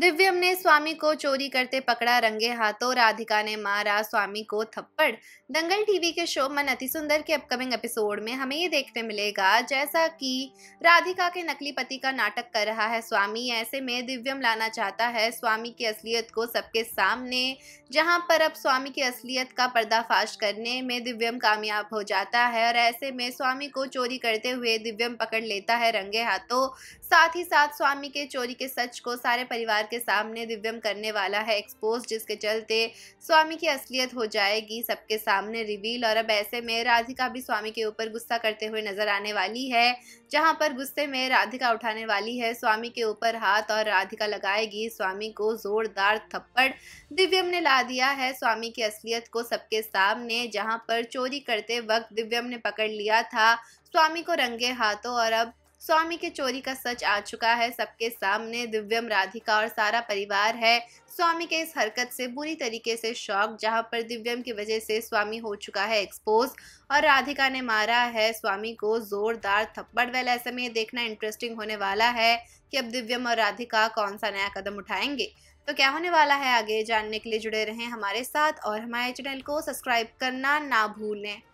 दिव्यम ने स्वामी को चोरी करते पकड़ा रंगे हाथों राधिका ने मारा स्वामी को थप्पड़ दंगल टीवी के शो मन अति सुंदर के अपकमिंग एपिसोड में हमें ये देखने मिलेगा जैसा कि राधिका के नकली पति का नाटक कर रहा है स्वामी ऐसे में दिव्यम लाना चाहता है स्वामी की असलियत को सबके सामने जहां पर अब स्वामी की असलियत का पर्दाफाश करने में दिव्यम कामयाब हो जाता है और ऐसे में स्वामी को चोरी करते हुए दिव्यम पकड़ लेता है रंगे हाथों साथ ही साथ स्वामी के चोरी के सच को सारे परिवार परिवार के सामने दिव्यम करने वाला है एक्सपोज जिसके चलते स्वामी की असलियत हो जाएगी सबके सामने रिवील और अब ऐसे में राधिका भी स्वामी के ऊपर गुस्सा करते हुए नजर आने वाली है जहां पर गुस्से में राधिका उठाने वाली है स्वामी के ऊपर हाथ और राधिका लगाएगी स्वामी को जोरदार थप्पड़ दिव्यम ने ला दिया है स्वामी की असलियत को सबके सामने जहाँ पर चोरी करते वक्त दिव्यम ने पकड़ लिया था स्वामी को रंगे हाथों और अब स्वामी के चोरी का सच आ चुका है सबके सामने दिव्यम राधिका और सारा परिवार है स्वामी के इस हरकत से बुरी तरीके से शौक जहां पर दिव्यम की वजह से स्वामी हो चुका है एक्सपोज और राधिका ने मारा है स्वामी को जोरदार थप्पड़ वेल ऐसे में देखना इंटरेस्टिंग होने वाला है कि अब दिव्यम और राधिका कौन सा नया कदम उठाएंगे तो क्या होने वाला है आगे जानने के लिए जुड़े रहें हमारे साथ और हमारे चैनल को सब्सक्राइब करना ना भूलें